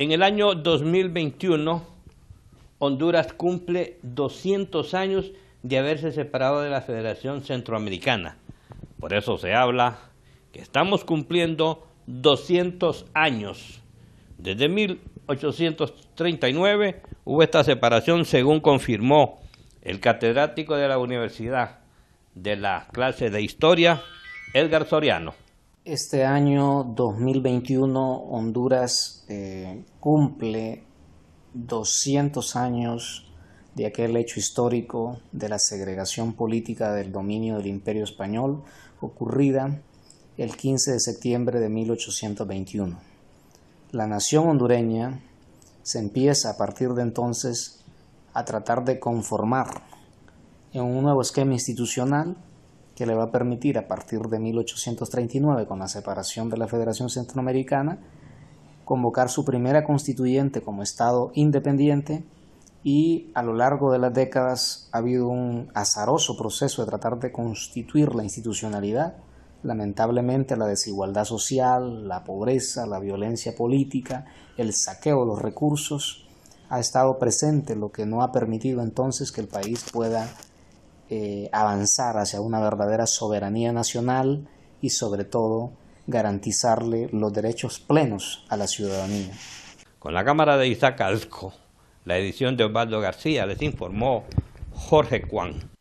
En el año 2021, Honduras cumple 200 años de haberse separado de la Federación Centroamericana. Por eso se habla que estamos cumpliendo 200 años. Desde 1839 hubo esta separación, según confirmó el catedrático de la Universidad de la clase de Historia, Edgar Soriano. Este año 2021 Honduras eh, cumple 200 años de aquel hecho histórico de la segregación política del dominio del Imperio Español ocurrida el 15 de septiembre de 1821. La nación hondureña se empieza a partir de entonces a tratar de conformar en un nuevo esquema institucional que le va a permitir a partir de 1839, con la separación de la Federación Centroamericana, convocar su primera constituyente como Estado independiente y a lo largo de las décadas ha habido un azaroso proceso de tratar de constituir la institucionalidad. Lamentablemente la desigualdad social, la pobreza, la violencia política, el saqueo de los recursos ha estado presente, lo que no ha permitido entonces que el país pueda eh, avanzar hacia una verdadera soberanía nacional y sobre todo garantizarle los derechos plenos a la ciudadanía. Con la cámara de Isaac Alco, la edición de Osvaldo García, les informó Jorge Juan.